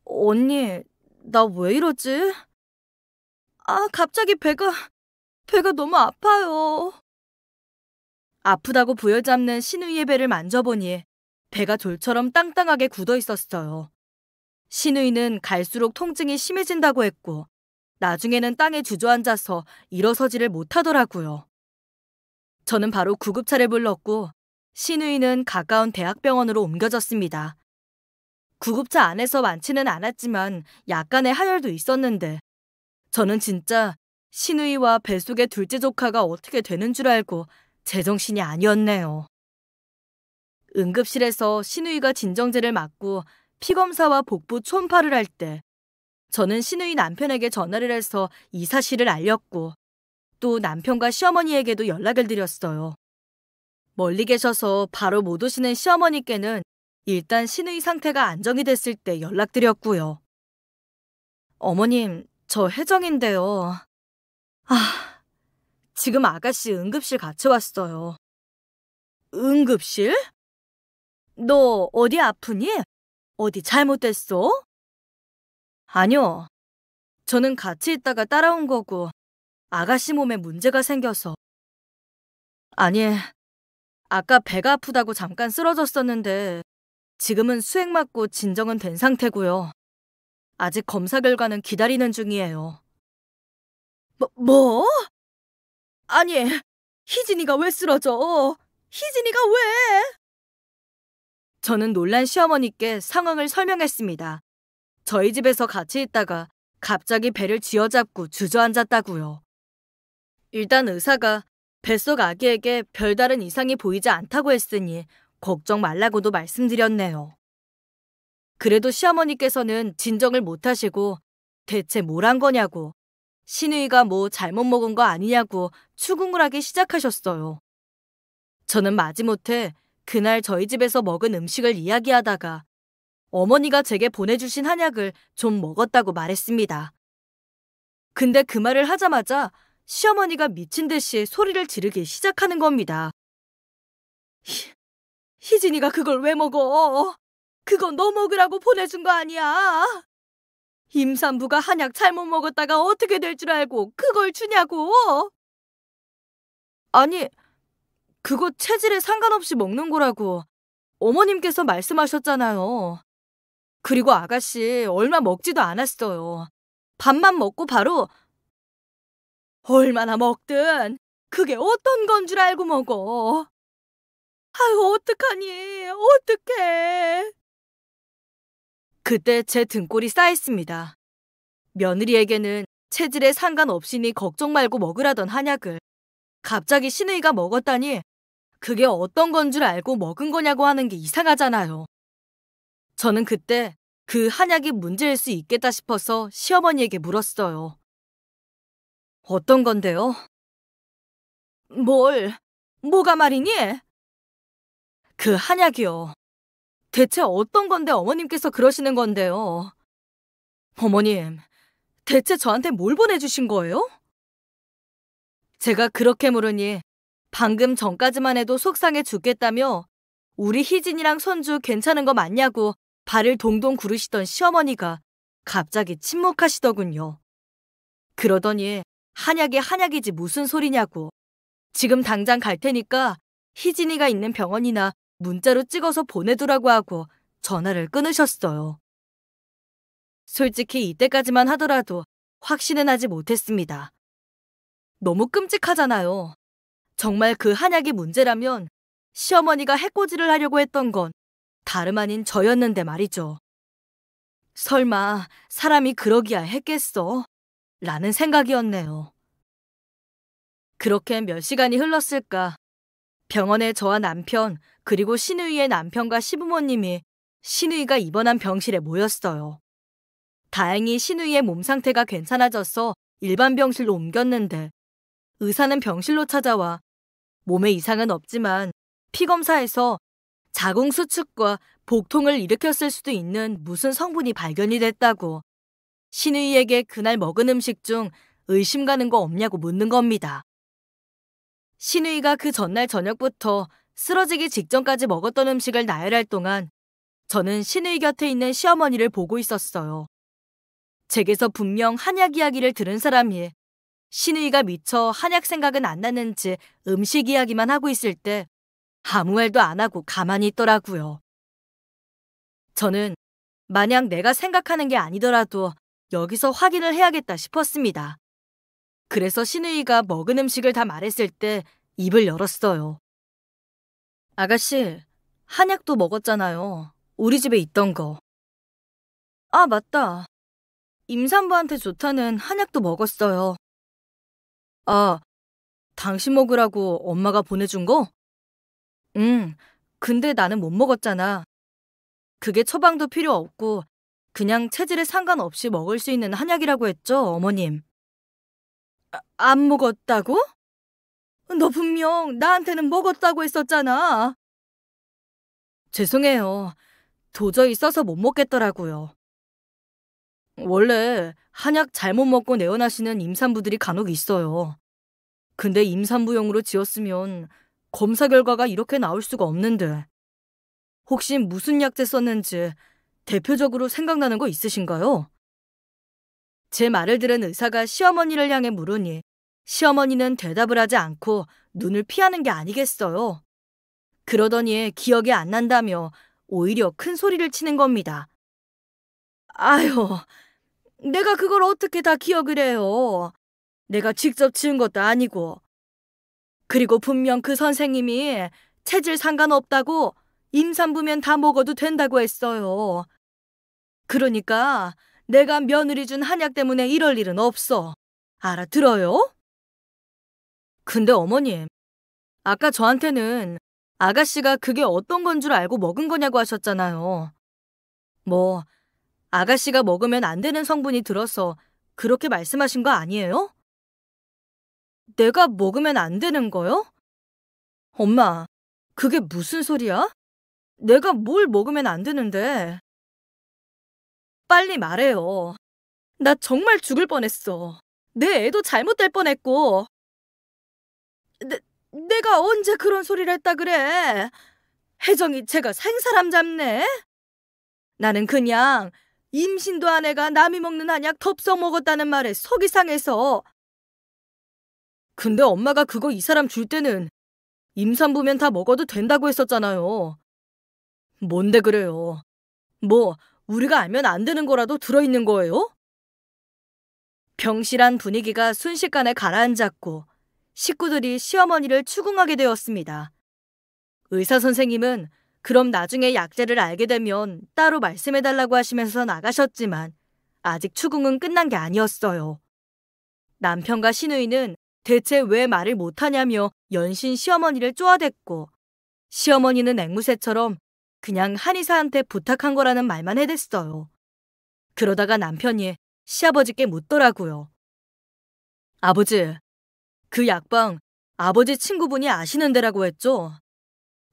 언니, 나 왜 이러지? 아, 갑자기 배가, 배가 너무 아파요. 아프다고 부여잡는 신우이의 배를 만져보니 배가 돌처럼 땅땅하게 굳어 있었어요. 신우이는 갈수록 통증이 심해진다고 했고 나중에는 땅에 주저앉아서 일어서지를 못하더라고요. 저는 바로 구급차를 불렀고 신우이는 가까운 대학병원으로 옮겨졌습니다. 구급차 안에서 많지는 않았지만 약간의 하혈도 있었는데 저는 진짜 신우이와 뱃속의 둘째 조카가 어떻게 되는 줄 알고 제정신이 아니었네요. 응급실에서 신우이가 진정제를 맞고 피검사와 복부 초음파를 할때 저는 신우이 남편에게 전화를 해서 이 사실을 알렸고 또 남편과 시어머니에게도 연락을 드렸어요. 멀리 계셔서 바로 못 오시는 시어머니께는 일단 신우이 상태가 안정이 됐을 때 연락드렸고요. 어머님, 저 혜정인데요. 아, 지금 아가씨 응급실 같이 왔어요. 응급실? 너 어디 아프니? 어디 잘못됐어? 아니요. 저는 같이 있다가 따라온 거고 아가씨 몸에 문제가 생겨서. 아니, 아까 배가 아프다고 잠깐 쓰러졌었는데 지금은 수행 맞고 진정은 된 상태고요. 아직 검사 결과는 기다리는 중이에요. 뭐? 뭐? 아니, 희진이가 왜 쓰러져? 희진이가 왜? 저는 놀란 시어머니께 상황을 설명했습니다. 저희 집에서 같이 있다가 갑자기 배를 쥐어잡고 주저앉았다고요. 일단 의사가 뱃속 아기에게 별다른 이상이 보이지 않다고 했으니 걱정 말라고도 말씀드렸네요. 그래도 시어머니께서는 진정을 못하시고 대체 뭘 한 거냐고 신이가뭐 잘못 먹은 거 아니냐고 추궁을 하기 시작하셨어요. 저는 마지못해 그날 저희 집에서 먹은 음식을 이야기하다가 어머니가 제게 보내주신 한약을 좀 먹었다고 말했습니다. 근데 그 말을 하자마자 시어머니가 미친 듯이 소리를 지르기 시작하는 겁니다. 희, 희진이가 그걸 왜 먹어? 그거 너 먹으라고 보내준 거 아니야? 임산부가 한약 잘못 먹었다가 어떻게 될 줄 알고 그걸 주냐고! 아니, 그거 체질에 상관없이 먹는 거라고 어머님께서 말씀하셨잖아요. 그리고 아가씨 얼마 먹지도 않았어요. 밥만 먹고 바로 얼마나 먹든 그게 어떤 건 줄 알고 먹어. 아유 어떡하니 어떡해. 그때 제 등골이 쌓였습니다. 며느리에게는 체질에 상관없이니 걱정 말고 먹으라던 한약을 갑자기 시누이가 먹었다니 그게 어떤 건 줄 알고 먹은 거냐고 하는 게 이상하잖아요. 저는 그때 그 한약이 문제일 수 있겠다 싶어서 시어머니에게 물었어요. 어떤 건데요? 뭘, 뭐가 말이니? 그 한약이요. 대체 어떤 건데 어머님께서 그러시는 건데요? 어머님, 대체 저한테 뭘 보내주신 거예요? 제가 그렇게 물으니 방금 전까지만 해도 속상해 죽겠다며 우리 희진이랑 손주 괜찮은 거 맞냐고 발을 동동 구르시던 시어머니가 갑자기 침묵하시더군요. 그러더니 한약이 한약이지 무슨 소리냐고. 지금 당장 갈 테니까 희진이가 있는 병원이나 문자로 찍어서 보내두라고 하고 전화를 끊으셨어요. 솔직히 이때까지만 하더라도 확신은 하지 못했습니다. 너무 끔찍하잖아요. 정말 그 한약이 문제라면 시어머니가 해코지를 하려고 했던 건 다름 아닌 저였는데 말이죠. 설마 사람이 그러기야 했겠어? 라는 생각이었네요. 그렇게 몇 시간이 흘렀을까. 병원에 저와 남편, 그리고 신우이의 남편과 시부모님이 신우이가 입원한 병실에 모였어요. 다행히 신우이의 몸 상태가 괜찮아져서 일반 병실로 옮겼는데 의사는 병실로 찾아와 몸에 이상은 없지만 피검사에서 자궁수축과 복통을 일으켰을 수도 있는 무슨 성분이 발견이 됐다고 신의에게 그날 먹은 음식 중 의심 가는 거 없냐고 묻는 겁니다. 신의가 그 전날 저녁부터 쓰러지기 직전까지 먹었던 음식을 나열할 동안 저는 신의 곁에 있는 시어머니를 보고 있었어요. 책에서 분명 한약 이야기를 들은 사람이 신의가 미처 한약 생각은 안 났는지 음식 이야기만 하고 있을 때 아무 말도 안 하고 가만히 있더라고요. 저는 마냥 내가 생각하는 게 아니더라도 여기서 확인을 해야겠다 싶었습니다. 그래서 신우이가 먹은 음식을 다 말했을 때 입을 열었어요. 아가씨, 한약도 먹었잖아요. 우리 집에 있던 거. 아, 맞다. 임산부한테 좋다는 한약도 먹었어요. 아, 당신 먹으라고 엄마가 보내준 거? 응, 근데 나는 못 먹었잖아. 그게 처방도 필요 없고 그냥 체질에 상관없이 먹을 수 있는 한약이라고 했죠, 어머님. 아, 안 먹었다고? 너 분명 나한테는 먹었다고 했었잖아. 죄송해요. 도저히 써서 못 먹겠더라고요. 원래 한약 잘못 먹고 내원하시는 임산부들이 간혹 있어요. 근데 임산부용으로 지었으면 검사 결과가 이렇게 나올 수가 없는데. 혹시 무슨 약제 썼는지 대표적으로 생각나는 거 있으신가요? 제 말을 들은 의사가 시어머니를 향해 물으니 시어머니는 대답을 하지 않고 눈을 피하는 게 아니겠어요. 그러더니 기억이 안 난다며 오히려 큰 소리를 치는 겁니다. 아유, 내가 그걸 어떻게 다 기억을 해요. 내가 직접 지은 것도 아니고. 그리고 분명 그 선생님이 체질 상관없다고 임산부면 다 먹어도 된다고 했어요. 그러니까 내가 며느리 준 한약 때문에 이럴 일은 없어. 알아들어요? 근데 어머님, 아까 저한테는 아가씨가 그게 어떤 건 줄 알고 먹은 거냐고 하셨잖아요. 뭐, 아가씨가 먹으면 안 되는 성분이 들어서 그렇게 말씀하신 거 아니에요? 내가 먹으면 안 되는 거요? 엄마, 그게 무슨 소리야? 내가 뭘 먹으면 안 되는데. 빨리 말해요. 나 정말 죽을 뻔했어. 내 애도 잘못될 뻔했고. 내, 내가 언제 그런 소리를 했다 그래? 혜정이 제가 생사람 잡네? 나는 그냥 임신도 안 해가 남이 먹는 한약 덥석 먹었다는 말에 속이 상해서 근데 엄마가 그거 이 사람 줄 때는 임산부면 다 먹어도 된다고 했었잖아요. 뭔데 그래요? 뭐, 우리가 알면 안 되는 거라도 들어있는 거예요? 병실한 분위기가 순식간에 가라앉았고 식구들이 시어머니를 추궁하게 되었습니다. 의사 선생님은 그럼 나중에 약재를 알게 되면 따로 말씀해달라고 하시면서 나가셨지만 아직 추궁은 끝난 게 아니었어요. 남편과 시누이는 대체 왜 말을 못하냐며 연신 시어머니를 쪼아댔고 시어머니는 앵무새처럼 그냥 한의사한테 부탁한 거라는 말만 해댔어요. 그러다가 남편이 시아버지께 묻더라고요. 아버지, 그 약방 아버지 친구분이 아시는 데라고 했죠?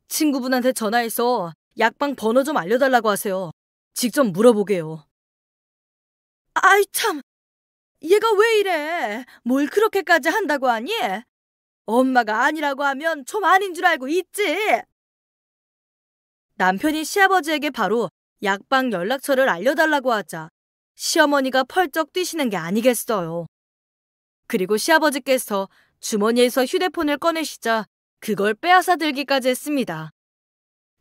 친구분한테 전화해서 약방 번호 좀 알려달라고 하세요. 직접 물어보게요. 아이 참, 얘가 왜 이래? 뭘 그렇게까지 한다고 하니? 엄마가 아니라고 하면 좀 아닌 줄 알고 있지? 남편이 시아버지에게 바로 약방 연락처를 알려달라고 하자 시어머니가 펄쩍 뛰시는 게 아니겠어요. 그리고 시아버지께서 주머니에서 휴대폰을 꺼내시자 그걸 빼앗아 들기까지 했습니다.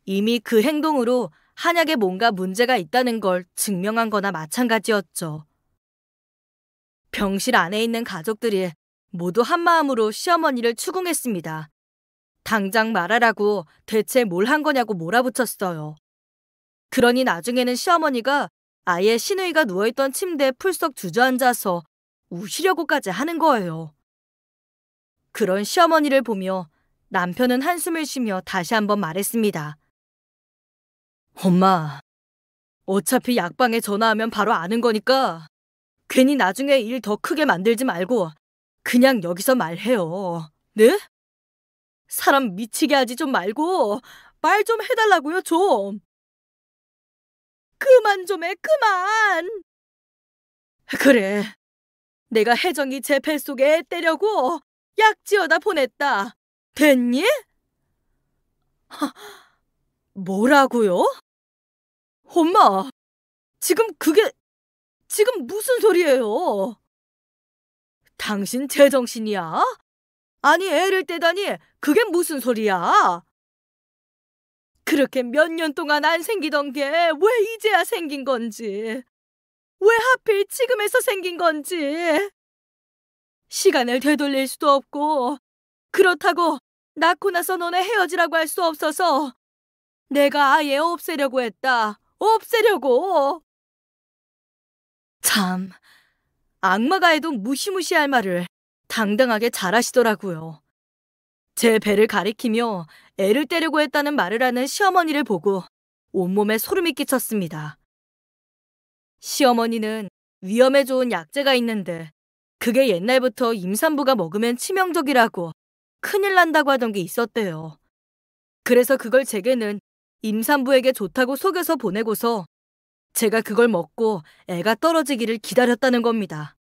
이미 그 행동으로 한약에 뭔가 문제가 있다는 걸 증명한 거나 마찬가지였죠. 병실 안에 있는 가족들이 모두 한마음으로 시어머니를 추궁했습니다. 당장 말하라고 대체 뭘 한 거냐고 몰아붙였어요. 그러니 나중에는 시어머니가 아예 신우이가 누워있던 침대에 풀썩 주저앉아서 우시려고까지 하는 거예요. 그런 시어머니를 보며 남편은 한숨을 쉬며 다시 한번 말했습니다. 엄마, 어차피 약방에 전화하면 바로 아는 거니까 괜히 나중에 일 더 크게 만들지 말고 그냥 여기서 말해요. 네? 사람 미치게 하지 좀 말고 말 좀 해달라고요, 좀. 그만 좀 해, 그만! 그래. 내가 혜정이 제배 속에 때려고 약지어다 보냈다. 됐니? 뭐라고요? 엄마, 지금 그게... 지금 무슨 소리예요? 당신 제정신이야? 아니, 애를 떼다니 그게 무슨 소리야? 그렇게 몇 년 동안 안 생기던 게 왜 이제야 생긴 건지, 왜 하필 지금에서 생긴 건지. 시간을 되돌릴 수도 없고, 그렇다고 낳고 나서 너네 헤어지라고 할 수 없어서 내가 아예 없애려고 했다. 없애려고! 참, 악마가 해도 무시무시할 말을 당당하게 잘하시더라고요. 제 배를 가리키며 애를 때려고 했다는 말을 하는 시어머니를 보고 온몸에 소름이 끼쳤습니다. 시어머니는 위험에 좋은 약재가 있는데 그게 옛날부터 임산부가 먹으면 치명적이라고 큰일 난다고 하던 게 있었대요. 그래서 그걸 제게는 임산부에게 좋다고 속여서 보내고서 제가 그걸 먹고 애가 떨어지기를 기다렸다는 겁니다.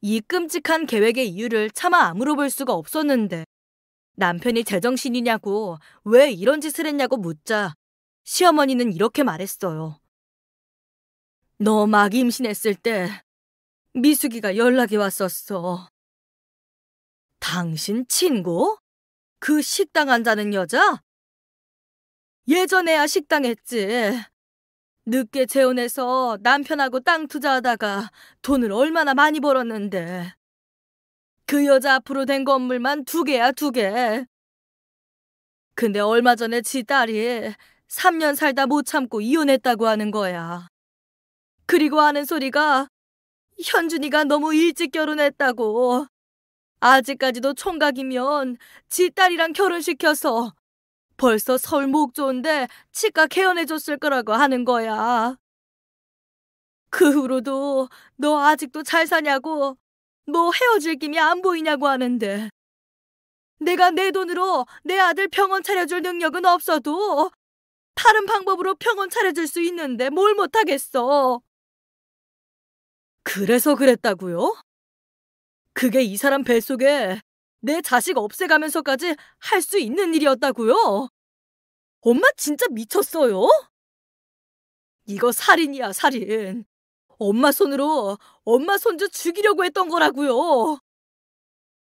이 끔찍한 계획의 이유를 차마 안 물어볼 수가 없었는데 남편이 제정신이냐고 왜 이런 짓을 했냐고 묻자 시어머니는 이렇게 말했어요. 너 막 임신했을 때 미숙이가 연락이 왔었어. 당신 친구? 그 식당 앉아는 여자? 예전에야 식당했지. 늦게 재혼해서 남편하고 땅 투자하다가 돈을 얼마나 많이 벌었는데. 그 여자 앞으로 된 건물만 두 개야, 두 개. 근데 얼마 전에 지 딸이 3년 살다 못 참고 이혼했다고 하는 거야. 그리고 하는 소리가 현준이가 너무 일찍 결혼했다고. 아직까지도 총각이면 지 딸이랑 결혼시켜서 벌써 서울 목좋은데 치과 개헌해줬을 거라고 하는 거야. 그 후로도 너 아직도 잘 사냐고 뭐 헤어질 김이 안 보이냐고 하는데 내가 내 돈으로 내 아들 병원 차려줄 능력은 없어도 다른 방법으로 병원 차려줄 수 있는데 뭘 못하겠어. 그래서 그랬다고요? 그게 이 사람 뱃속에 내 자식 없애가면서까지 할 수 있는 일이었다고요? 엄마 진짜 미쳤어요? 이거 살인이야, 살인. 엄마 손으로 엄마 손주 죽이려고 했던 거라고요.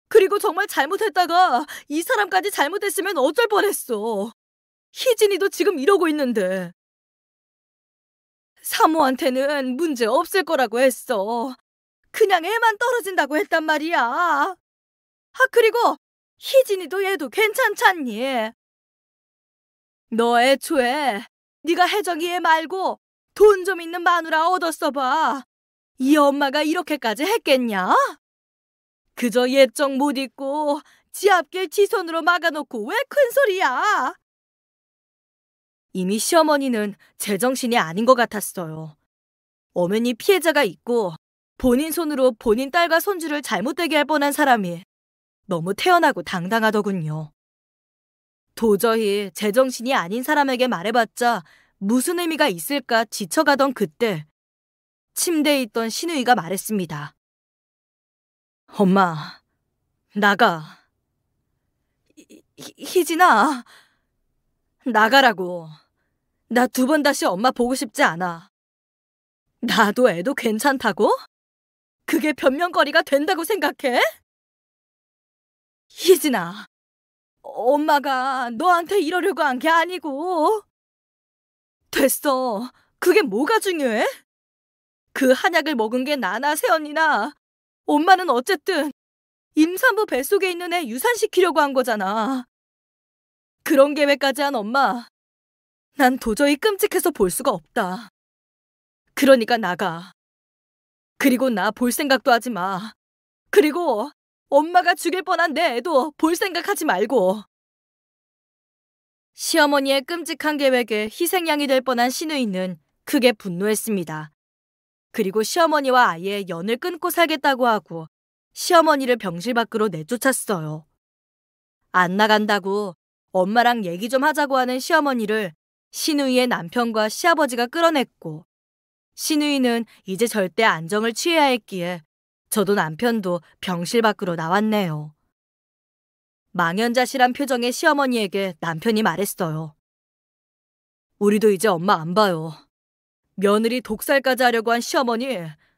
그리고 정말 잘못했다가 이 사람까지 잘못했으면 어쩔 뻔했어. 희진이도 지금 이러고 있는데. 사모한테는 문제 없을 거라고 했어. 그냥 애만 떨어진다고 했단 말이야. 아, 그리고 희진이도 얘도 괜찮잖니? 너 애초에 네가 혜정이 얘 말고 돈 좀 있는 마누라 얻었어 봐. 이 엄마가 이렇게까지 했겠냐? 그저 예정 못 잊고 지앞길 지손으로 막아놓고 왜 큰소리야? 이미 시어머니는 제정신이 아닌 것 같았어요. 어머니 피해자가 있고 본인 손으로 본인 딸과 손주를 잘못되게 할 뻔한 사람이 너무 태연하고 당당하더군요. 도저히 제정신이 아닌 사람에게 말해봤자 무슨 의미가 있을까 지쳐가던 그때 침대에 있던 신우이가 말했습니다. 엄마, 나가. 히, 희진아, 나가라고. 나 두 번 다시 엄마 보고 싶지 않아. 나도 애도 괜찮다고? 그게 변명거리가 된다고 생각해? 희진아, 엄마가 너한테 이러려고 한 게 아니고. 됐어. 그게 뭐가 중요해? 그 한약을 먹은 게 나나 세언니나 엄마는 어쨌든 임산부 뱃속에 있는 애 유산시키려고 한 거잖아. 그런 계획까지 한 엄마, 난 도저히 끔찍해서 볼 수가 없다. 그러니까 나가. 그리고 나 볼 생각도 하지 마. 그리고 엄마가 죽일 뻔한 내 애도 볼 생각하지 말고. 시어머니의 끔찍한 계획에 희생양이 될 뻔한 신우이는 크게 분노했습니다. 그리고 시어머니와 아예 연을 끊고 살겠다고 하고 시어머니를 병실 밖으로 내쫓았어요. 안 나간다고 엄마랑 얘기 좀 하자고 하는 시어머니를 신우이의 남편과 시아버지가 끌어냈고 신우이는 이제 절대 안정을 취해야 했기에 저도 남편도 병실 밖으로 나왔네요. 망연자실한 표정의 시어머니에게 남편이 말했어요. 우리도 이제 엄마 안 봐요. 며느리 독살까지 하려고 한 시어머니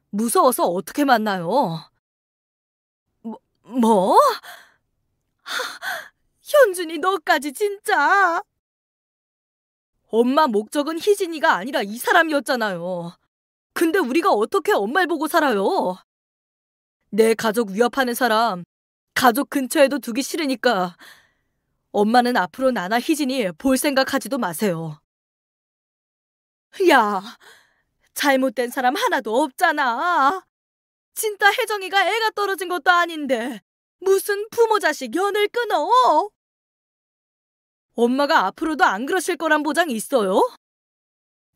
무서워서 어떻게 만나요? 뭐? 뭐? 하, 현준이 너까지 진짜. 엄마 목적은 희진이가 아니라 이 사람이었잖아요. 근데 우리가 어떻게 엄마를 보고 살아요? 내 가족 위협하는 사람 가족 근처에도 두기 싫으니까 엄마는 앞으로 나나 희진이 볼 생각하지도 마세요. 야, 잘못된 사람 하나도 없잖아. 진짜 혜정이가 애가 떨어진 것도 아닌데 무슨 부모 자식 연을 끊어? 엄마가 앞으로도 안 그러실 거란 보장 있어요?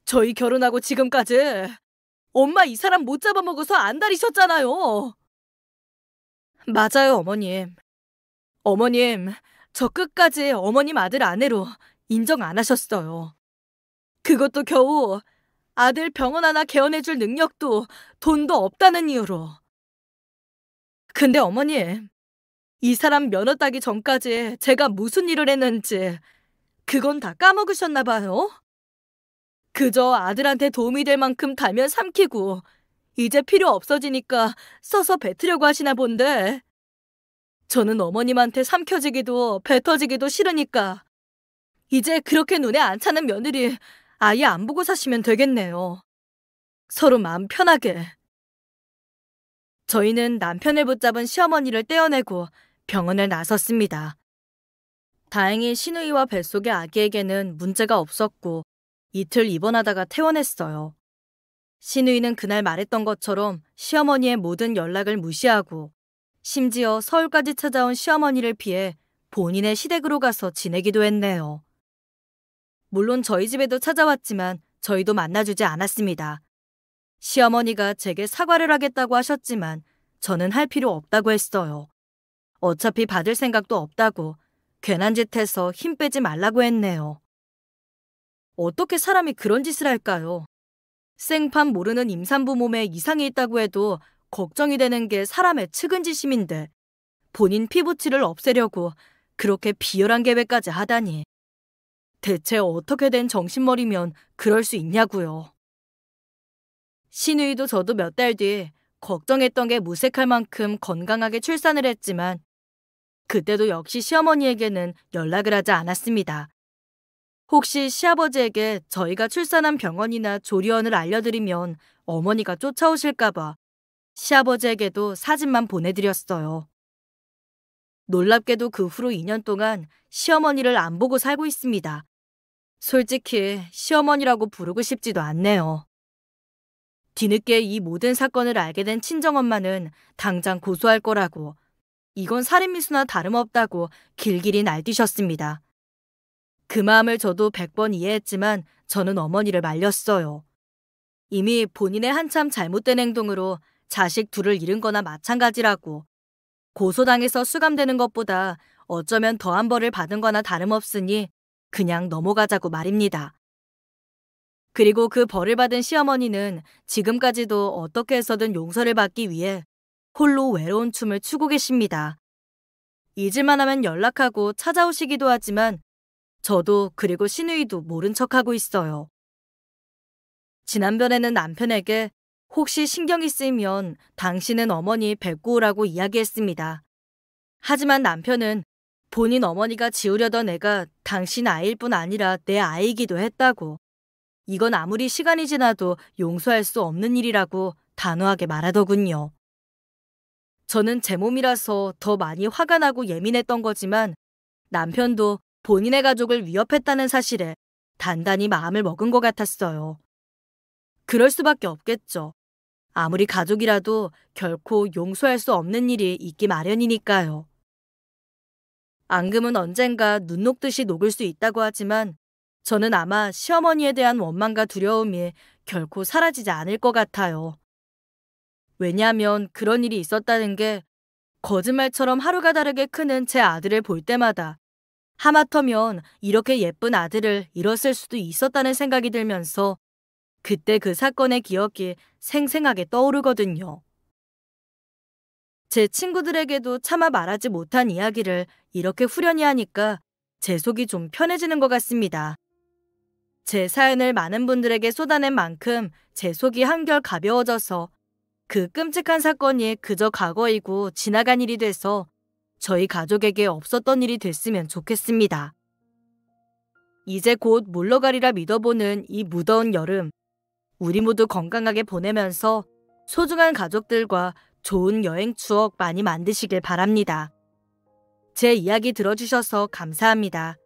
저희 결혼하고 지금까지 엄마 이 사람 못 잡아먹어서 안달이셨잖아요. 맞아요, 어머님. 어머님, 저 끝까지 어머님 아들 아내로 인정 안 하셨어요. 그것도 겨우 아들 병원 하나 개원해줄 능력도 돈도 없다는 이유로. 근데 어머님, 이 사람 면허 따기 전까지 제가 무슨 일을 했는지 그건 다 까먹으셨나 봐요. 그저 아들한테 도움이 될 만큼 달면 삼키고 이제 필요 없어지니까 써서 뱉으려고 하시나 본데. 저는 어머님한테 삼켜지기도 뱉어지기도 싫으니까 이제 그렇게 눈에 안 차는 며느리 아예 안 보고 사시면 되겠네요. 서로 마음 편하게. 저희는 남편을 붙잡은 시어머니를 떼어내고 병원을 나섰습니다. 다행히 신우이와 뱃속의 아기에게는 문제가 없었고 이틀 입원하다가 퇴원했어요. 신우이는 그날 말했던 것처럼 시어머니의 모든 연락을 무시하고 심지어 서울까지 찾아온 시어머니를 피해 본인의 시댁으로 가서 지내기도 했네요. 물론 저희 집에도 찾아왔지만 저희도 만나주지 않았습니다. 시어머니가 제게 사과를 하겠다고 하셨지만 저는 할 필요 없다고 했어요. 어차피 받을 생각도 없다고 괜한 짓 해서 힘 빼지 말라고 했네요. 어떻게 사람이 그런 짓을 할까요? 생판 모르는 임산부 몸에 이상이 있다고 해도 걱정이 되는 게 사람의 측은지심인데 본인 피부치를 없애려고 그렇게 비열한 계획까지 하다니. 대체 어떻게 된 정신머리면 그럴 수 있냐고요. 신우이도 저도 몇 달 뒤 걱정했던 게 무색할 만큼 건강하게 출산을 했지만 그때도 역시 시어머니에게는 연락을 하지 않았습니다. 혹시 시아버지에게 저희가 출산한 병원이나 조리원을 알려드리면 어머니가 쫓아오실까봐 시아버지에게도 사진만 보내드렸어요. 놀랍게도 그 후로 2년 동안 시어머니를 안 보고 살고 있습니다. 솔직히 시어머니라고 부르고 싶지도 않네요. 뒤늦게 이 모든 사건을 알게 된 친정엄마는 당장 고소할 거라고 이건 살인미수나 다름없다고 길길이 날뛰셨습니다. 그 마음을 저도 100번 이해했지만 저는 어머니를 말렸어요. 이미 본인의 한참 잘못된 행동으로 자식 둘을 잃은 거나 마찬가지라고. 고소당해서 수감되는 것보다 어쩌면 더한 벌을 받은 거나 다름없으니 그냥 넘어가자고 말입니다. 그리고 그 벌을 받은 시어머니는 지금까지도 어떻게 해서든 용서를 받기 위해 홀로 외로운 춤을 추고 계십니다. 잊을만 하면 연락하고 찾아오시기도 하지만 저도 그리고 신우이도 모른 척하고 있어요. 지난번에는 남편에게 혹시 신경이 쓰이면 당신은 어머니 뵙고 오라고 이야기했습니다. 하지만 남편은 본인 어머니가 지우려던 애가 당신 아이일 뿐 아니라 내 아이이기도 했다고. 이건 아무리 시간이 지나도 용서할 수 없는 일이라고 단호하게 말하더군요. 저는 제 몸이라서 더 많이 화가 나고 예민했던 거지만 남편도 본인의 가족을 위협했다는 사실에 단단히 마음을 먹은 것 같았어요. 그럴 수밖에 없겠죠. 아무리 가족이라도 결코 용서할 수 없는 일이 있기 마련이니까요. 앙금은 언젠가 눈 녹듯이 녹을 수 있다고 하지만 저는 아마 시어머니에 대한 원망과 두려움이 결코 사라지지 않을 것 같아요. 왜냐하면 그런 일이 있었다는 게 거짓말처럼 하루가 다르게 크는 제 아들을 볼 때마다 하마터면 이렇게 예쁜 아들을 잃었을 수도 있었다는 생각이 들면서 그때 그 사건의 기억이 생생하게 떠오르거든요. 제 친구들에게도 차마 말하지 못한 이야기를 이렇게 후련히 하니까 제 속이 좀 편해지는 것 같습니다. 제 사연을 많은 분들에게 쏟아낸 만큼 제 속이 한결 가벼워져서 그 끔찍한 사건이 그저 과거이고 지나간 일이 돼서 저희 가족에게 없었던 일이 됐으면 좋겠습니다. 이제 곧 물러가리라 믿어보는 이 무더운 여름, 우리 모두 건강하게 보내면서 소중한 가족들과 좋은 여행 추억 많이 만드시길 바랍니다. 제 이야기 들어주셔서 감사합니다.